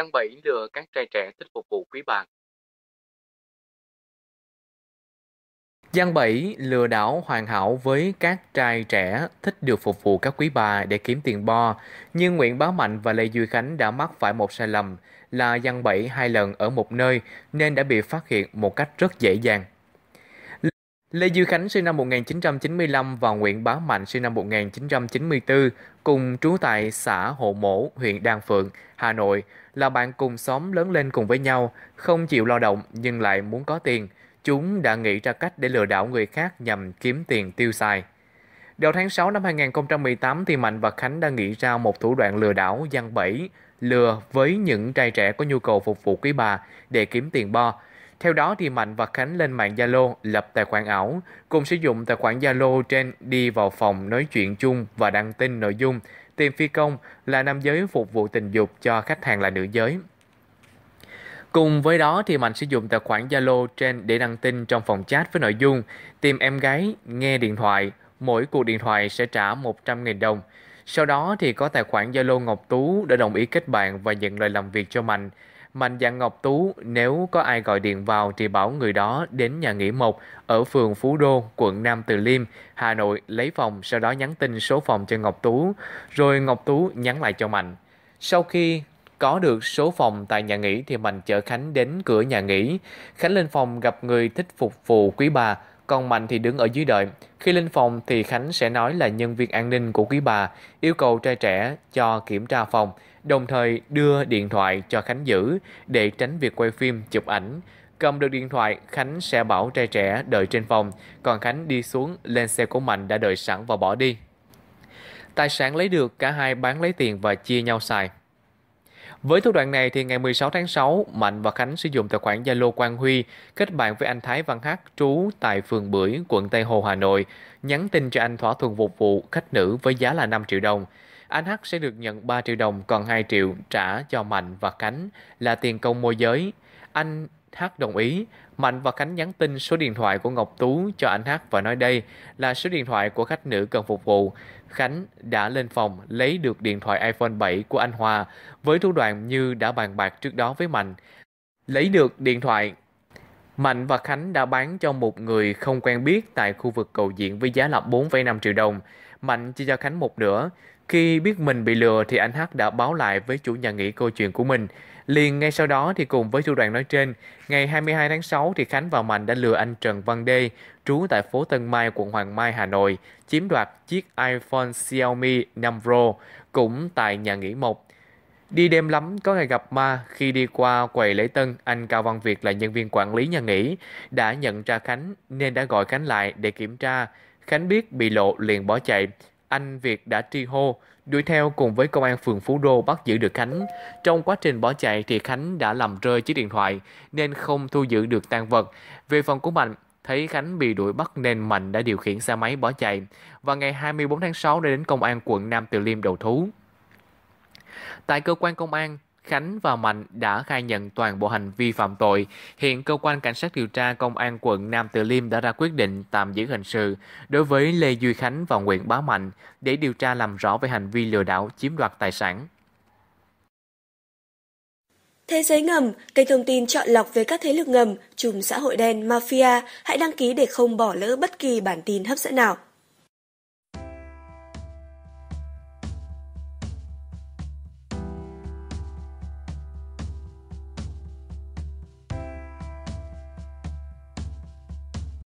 Giang Bảy lừa các trai trẻ thích phục vụ quý bạn. Giang Bảy lừa đảo hoàn hảo với các trai trẻ thích được phục vụ các quý bà để kiếm tiền bo, nhưng Nguyễn Bá Mạnh và Lê Duy Khánh đã mắc phải một sai lầm là Giang Bảy hai lần ở một nơi nên đã bị phát hiện một cách rất dễ dàng. Lê Dư Khánh sinh năm 1995 và Nguyễn Bá Mạnh sinh năm 1994 cùng trú tại xã Hộ Mổ, huyện Đan Phượng, Hà Nội là bạn cùng xóm lớn lên cùng với nhau, không chịu lao động nhưng lại muốn có tiền. Chúng đã nghĩ ra cách để lừa đảo người khác nhằm kiếm tiền tiêu xài. Đầu tháng 6 năm 2018 thì Mạnh và Khánh đã nghĩ ra một thủ đoạn lừa đảo gian bẫy, lừa với những trai trẻ có nhu cầu phục vụ quý bà để kiếm tiền bo theo đó thì Mạnh và Khánh lên mạng Zalo lập tài khoản ảo, cùng sử dụng tài khoản Zalo trên đi vào phòng nói chuyện chung và đăng tin nội dung tìm phi công là nam giới phục vụ tình dục cho khách hàng là nữ giới. Cùng với đó thì Mạnh sử dụng tài khoản Zalo trên để đăng tin trong phòng chat với nội dung tìm em gái, nghe điện thoại, mỗi cuộc điện thoại sẽ trả 100.000 đồng. Sau đó thì có tài khoản Zalo Ngọc Tú đã đồng ý kết bạn và nhận lời làm việc cho Mạnh Mạnh dạng Ngọc Tú nếu có ai gọi điện vào thì bảo người đó đến nhà nghỉ 1 ở phường Phú Đô, quận Nam Từ Liêm, Hà Nội lấy phòng sau đó nhắn tin số phòng cho Ngọc Tú, rồi Ngọc Tú nhắn lại cho Mạnh. Sau khi có được số phòng tại nhà nghỉ thì Mạnh chở Khánh đến cửa nhà nghỉ. Khánh lên phòng gặp người thích phục vụ quý bà, còn Mạnh thì đứng ở dưới đợi. Khi lên phòng thì Khánh sẽ nói là nhân viên an ninh của quý bà yêu cầu trai trẻ cho kiểm tra phòng, đồng thời đưa điện thoại cho Khánh giữ để tránh việc quay phim, chụp ảnh. Cầm được điện thoại, Khánh sẽ bảo trai trẻ đợi trên phòng, còn Khánh đi xuống lên xe của Mạnh đã đợi sẵn và bỏ đi. Tài sản lấy được cả hai bán lấy tiền và chia nhau xài. Với thủ đoạn này thì ngày 16 tháng 6, Mạnh và Khánh sử dụng tài khoản Zalo Quang Huy kết bạn với anh Thái Văn Hắc trú tại phường Bưởi, quận Tây Hồ, Hà Nội, nhắn tin cho anh thỏa thuận phục vụ khách nữ với giá là 5 triệu đồng. Anh Hắc sẽ được nhận 3 triệu đồng còn 2 triệu trả cho Mạnh và Khánh là tiền công môi giới. Anh H đồng ý, Mạnh và Khánh nhắn tin số điện thoại của Ngọc Tú cho anh H và nói đây là số điện thoại của khách nữ cần phục vụ. Khánh đã lên phòng lấy được điện thoại iPhone 7 của anh Hòa với thủ đoạn như đã bàn bạc trước đó với Mạnh. Lấy được điện thoại, Mạnh và Khánh đã bán cho một người không quen biết tại khu vực cầu diện với giá là 4,5 triệu đồng. Mạnh chia cho Khánh một nửa. Khi biết mình bị lừa thì anh Hắc đã báo lại với chủ nhà nghỉ câu chuyện của mình. Liền ngay sau đó thì cùng với thủ đoạn nói trên, ngày 22 tháng 6 thì Khánh và Mạnh đã lừa anh Trần Văn Đê, trú tại phố Tân Mai, quận Hoàng Mai, Hà Nội, chiếm đoạt chiếc iPhone Xiaomi 5 Pro cũng tại nhà nghỉ Mộc. Đi đêm lắm có ngày gặp ma, khi đi qua quầy lễ tân, anh Cao Văn Việt là nhân viên quản lý nhà nghỉ, đã nhận ra Khánh nên đã gọi Khánh lại để kiểm tra. Khánh biết bị lộ liền bỏ chạy, anh Việt đã tri hô, đuổi theo cùng với công an phường Phú Đô bắt giữ được Khánh. Trong quá trình bỏ chạy thì Khánh đã làm rơi chiếc điện thoại nên không thu giữ được tang vật. Về phần của Mạnh, thấy Khánh bị đuổi bắt nên Mạnh đã điều khiển xe máy bỏ chạy và ngày 24 tháng 6 đã đến công an quận Nam Từ Liêm đầu thú. Tại cơ quan công an, Khánh và Mạnh đã khai nhận toàn bộ hành vi phạm tội. Hiện cơ quan cảnh sát điều tra công an quận Nam Từ Liêm đã ra quyết định tạm giữ hình sự đối với Lê Duy Khánh và Nguyễn Bá Mạnh để điều tra làm rõ về hành vi lừa đảo chiếm đoạt tài sản. Thế giới ngầm, kênh thông tin chọn lọc về các thế lực ngầm, chùm xã hội đen, mafia, hãy đăng ký để không bỏ lỡ bất kỳ bản tin hấp dẫn nào.